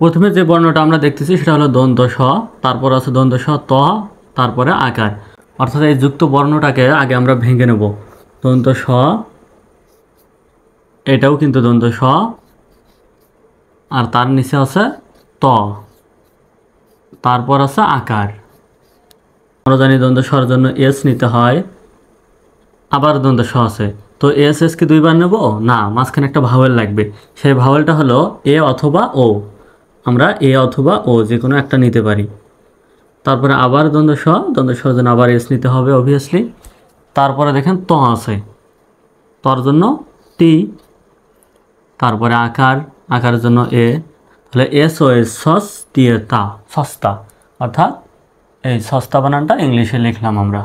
প্রথমে যে বর্ণটা আমরা দেখতেছি সেটা হলো দ্বন্দ্ব স তারপর আছে দ্বন্দ্ব স ত তারপরে আকার অর্থাৎ এই যুক্ত বর্ণটাকে আগে আমরা ভেঙে নেব দ্বন্দ্ব স এটাও কিন্তু দ্বন্দ্ব স আর তার নিচে আছে ত তারপর আছে আকার আমরা জানি দ্বন্দ্ব স্বর জন্য এস নিতে হয় আবার দ্বন্দ্ব স আছে তো এস এস কি দুইবার নেব না মাঝখানে একটা ভাওয়েল লাগবে সেই ভাওয়েলটা হলো এ অথবা ও আমরা এ অথবা ও যে কোনো একটা নিতে পারি তারপরে আবার দ্বন্দ্ব স দ্বন্দ্ব সর জন্য আবার এস নিতে হবে অবভিয়াসলি তারপরে দেখেন ত আছে তর জন্য টি তারপরে আকার আকারের জন্য এ তাহলে এস ও এস সস টিয়ে তা সস্তা অর্থাৎ এই সস্তা বানানটা ইংলিশে লিখলাম আমরা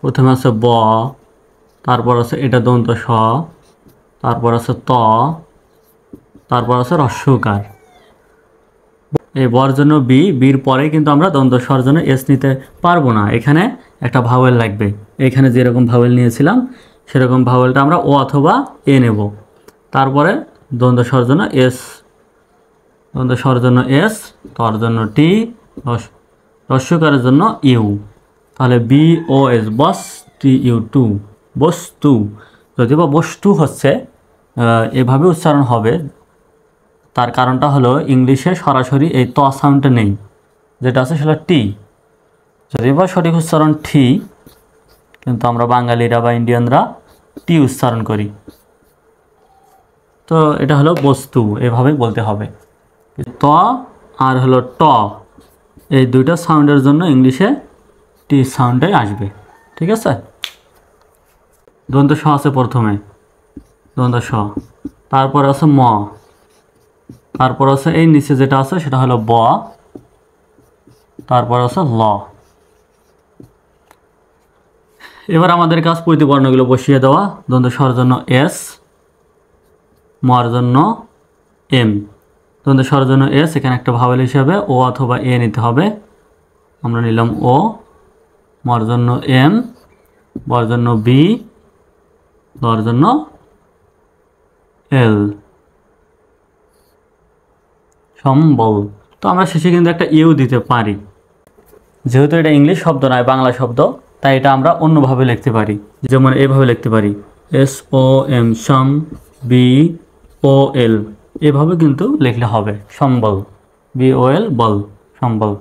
প্রথমে আছে ব তারপর আছে এটা দন্ত স তারপর আছে ত তারপর আছে রস্যকার এই বর্জন্য বি বির পরে কিন্তু আমরা দ্বন্দ্ব জন্য এস নিতে পারবো না এখানে একটা ভাওয়েল লাগবে এখানে যেরকম ভাওয়েল নিয়েছিলাম সেরকম ভাওয়েলটা আমরা ও অথবা এ নেব তারপরে দ্বন্দ্ব জন্য এস দ্বন্দ্ব জন্য এস তর জন্য টি রস্যকারের জন্য ইউ তাহলে বি ও এস বস টি ইউ টু বস্তু যদি বা বস্তু হচ্ছে এভাবে উচ্চারণ হবে তার কারণটা হলো ইংলিশে সরাসরি এই ত সাউন্ডটা নেই যেটা আছে সেটা টি যদি বা সঠিক উচ্চারণ ঠি কিন্তু আমরা বাঙালিরা বা ইন্ডিয়ানরা টি উচ্চারণ করি তো এটা হলো বস্তু এভাবেই বলতে হবে ত আর হলো ট এই দুইটা সাউন্ডের জন্য ইংলিশে টি সাউন্ডটাই আসবে ঠিক আছে দ্বন্দ্ব স আছে প্রথমে দ্বন্দ্ব স তারপর আছে ম তারপর আছে এই নিচে যেটা আছে সেটা হলো ব তারপর আছে ল এবার আমাদের কাজ প্রতিবর্ণগুলো বসিয়ে দেওয়া দ্বন্দ্ব স্বর জন্য এস মার জন্য এম দ্বন্দ্ব স্বর জন্য এস এখানে একটা ভাবেল হিসাবে ও অথবা এ নিতে হবে আমরা নিলাম ও মার জন্য এম বর জন্য বি দর জন্য এল সম্বল তো আমরা শেষে কিন্তু একটা ইউ দিতে পারি যেহেতু এটা ইংলিশ শব্দ নয় বাংলা শব্দ তাই এটা আমরা অন্যভাবে লিখতে পারি যেমন এভাবে লিখতে পারি এস ও এম সম বি ও এল এভাবে কিন্তু লিখলে হবে সম্বল বি ও এল বল সম্বল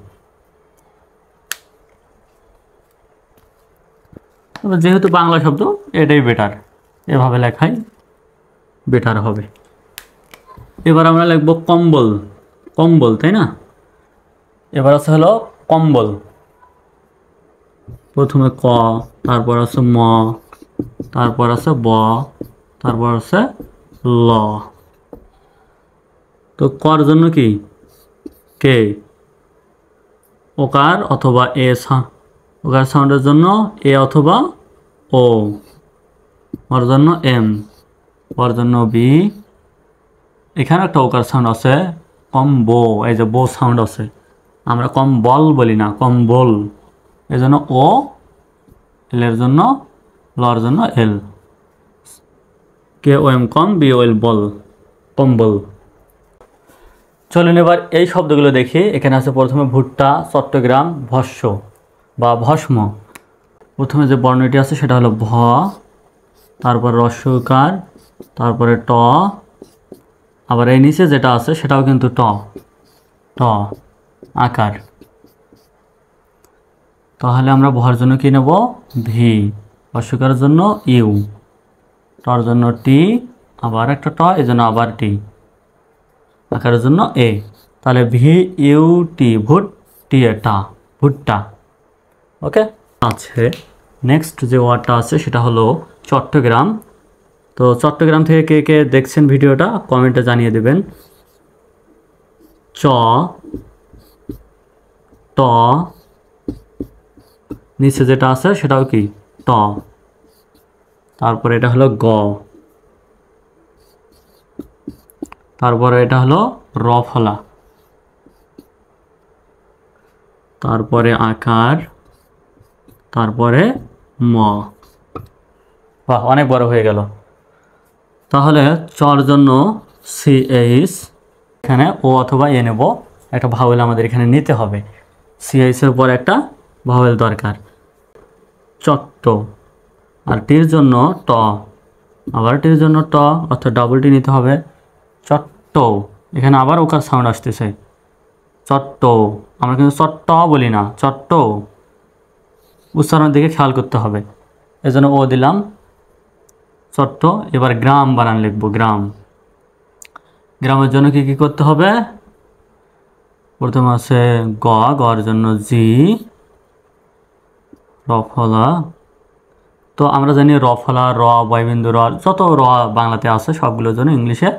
যেহেতু বাংলা শব্দ এটাই বেটার এভাবে লেখাই বেটার হবে এবার আমরা লিখব কম্বল কম্বল তাই না এবার আছে হলো কম্বল প্রথমে ক তারপর আছে ম তারপর আছে ব তারপর আছে ল তো কর জন্য কি কে ওকার অথবা এ ওকার সাউন্ডের জন্য এ অথবা ও ওর জন্য এম ওর জন্য বি এখানে একটা ওকার সাউন্ড আছে কম বো এই যে বো সাউন্ড আছে আমরা কম বল বলি না কম বল এই জন্য ও এলের জন্য লর জন্য এল কে ও এম কম বি ও এল বল কম্বল চলুন এবার এই শব্দগুলো দেখি এখানে আছে প্রথমে ভুট্টা চট্টগ্রাম ভস্য বা ভস্ম প্রথমে যে বর্ণটি আছে সেটা হলো ভ তারপর রস্যকার তারপরে ট আবার এই নিচে যেটা আছে সেটাও কিন্তু ট ট আকার তাহলে আমরা ভর জন্য কি নেব ভি অসুখের জন্য ইউ টর জন্য টি আবার একটা ট এই জন্য আবার টি আকারের জন্য এ তাহলে ভি ইউ টি ভুট টি এটা ভুট্টা ওকে আছে নেক্সট যে ওয়ার্ডটা আছে সেটা হলো চট্টগ্রাম তো চট্টগ্রাম থেকে কে কে দেখছেন ভিডিওটা কমেন্টে জানিয়ে দেবেন চ ট নিচে যেটা আছে সেটাও কি ট তারপরে এটা হলো গ তারপরে এটা হলো র ফলা তারপরে আকার তারপরে ম বাহ অনেক বড় হয়ে গেল তাহলে চর জন্য সি এইচ এখানে ও অথবা এ নেব একটা ভাওয়েল আমাদের এখানে নিতে হবে সিএইচের পর একটা ভাওয়েল দরকার চট্ট আর টির জন্য ট আবার টির জন্য ট অর্থাৎ ডাবল টি নিতে হবে চট্ট এখানে আবার ওকার সাউন্ড আসতেছে চট্ট আমরা কিন্তু চট্ট বলি না চট্ট উচ্চারণের দিকে খেয়াল করতে হবে এজন্য ও দিলাম শর্ত এবার গ্রাম বানান লিখব গ্রাম গ্রামের জন্য কি কি করতে হবে প্রথম আছে গ গর জন্য জি রফলা তো আমরা জানি রফলা র বয়বিন্দু র যত র বাংলাতে আছে সবগুলোর জন্য ইংলিশে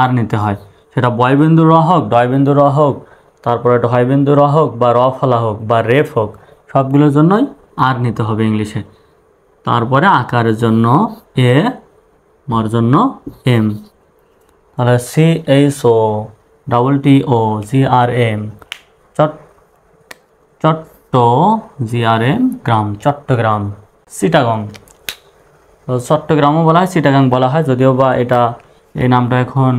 আর নিতে হয় সেটা বয়বিন্দু র হোক ডয়বিন্দু র হোক তারপরে ডয়বিন্দু র হোক বা রফলা হোক বা রেফ হোক সবগুলোর জন্যই আর নিতে হবে ইংলিশে তারপরে আকারের জন্য এ মার জন্য এম তাহলে C H O double T O G R M চট চট্ট জি আর এম গ্রাম চট্টগ্রাম সিটাগং চট্টগ্রামও বলা হয় সিটাগং বলা হয় যদিও বা এটা এই নামটা এখন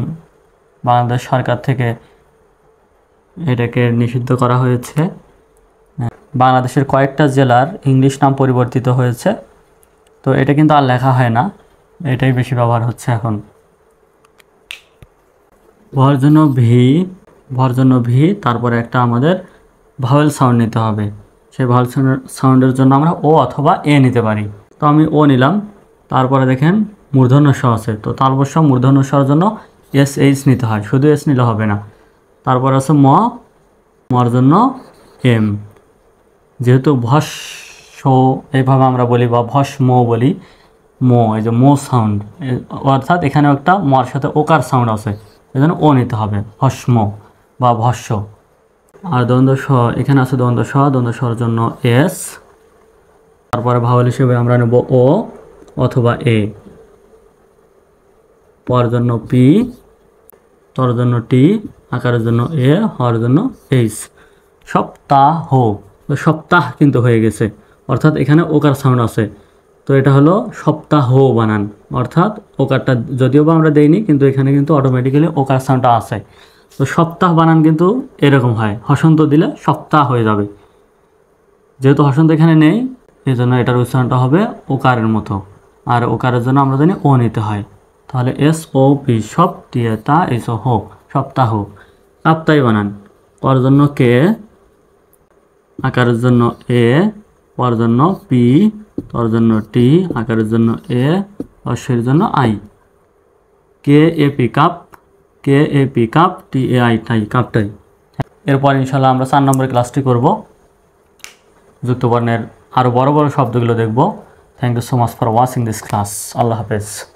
বাংলাদেশ সরকার থেকে এটাকে নিষিদ্ধ করা হয়েছে বাংলাদেশের কয়েকটা জেলার ইংলিশ নাম পরিবর্তিত হয়েছে তো এটা কিন্তু আর লেখা হয় না এটাই বেশি ব্যবহার হচ্ছে এখন ভর জন্য ভি ভর জন্য ভি তারপরে একটা আমাদের ভাওয়েল সাউন্ড নিতে হবে সেই ভাওয়েল সাউন্ডের জন্য আমরা ও অথবা এ নিতে পারি তো আমি ও নিলাম তারপরে দেখেন মূর্ধন্য স আছে তো তারপর সব মূর্ধন্য স্বর জন্য এস এইচ নিতে হয় শুধু এস নিলে হবে না তারপর আছে ম মর জন্য এম যেহেতু ভস এইভাবে আমরা বলি বা ভস্ম বলি মো এই যে মো সাউন্ড অর্থাৎ এখানেও একটা মার সাথে ওকার সাউন্ড আছে এই জন্য ও নিতে হবে ভস্ম বা ভস্য আর দ্বন্দ্ব স এখানে আছে দ্বন্দ্ব স দ্বন্দ্ব স্বর জন্য এস তারপরে ভাওয়াল হিসেবে আমরা নেব ও অথবা এ পর জন্য পি তর জন্য টি আকারের জন্য এ হওয়ার জন্য এইস সপ্তাহ সপ্তাহ কিন্তু হয়ে গেছে অর্থাৎ এখানে ওকার সাউন্ড আছে তো এটা হলো সপ্তাহ বানান অর্থাৎ ওকারটা যদিও বা আমরা দেইনি কিন্তু এখানে কিন্তু অটোমেটিক্যালি ওকার সাউন্ডটা আছে তো সপ্তাহ বানান কিন্তু এরকম হয় হসন্ত দিলে সপ্তাহ হয়ে যাবে যেহেতু হসন্ত এখানে নেই এই জন্য এটার উচ্চারণটা হবে ওকারের মতো আর ওকারের জন্য আমরা জানি ও নিতে হয় তাহলে এস ও পি সব টিয়ে তা এস হোক সপ্তাহ কাপ্তাই বানান করার জন্য কে আকারের জন্য এ পর জন্য পি তর জন্য টি আকারের জন্য এ অশ্বের জন্য আই কে এ পি কাপ কে এ পি কাপ টি এ আই টাই কাপটাই এরপর ইনশাল্লাহ আমরা চার নম্বরের ক্লাসটি করব যুক্তবর্ণের আরও বড় বড় শব্দগুলো দেখব thank you so much for watching this class আল্লাহ হাফেজ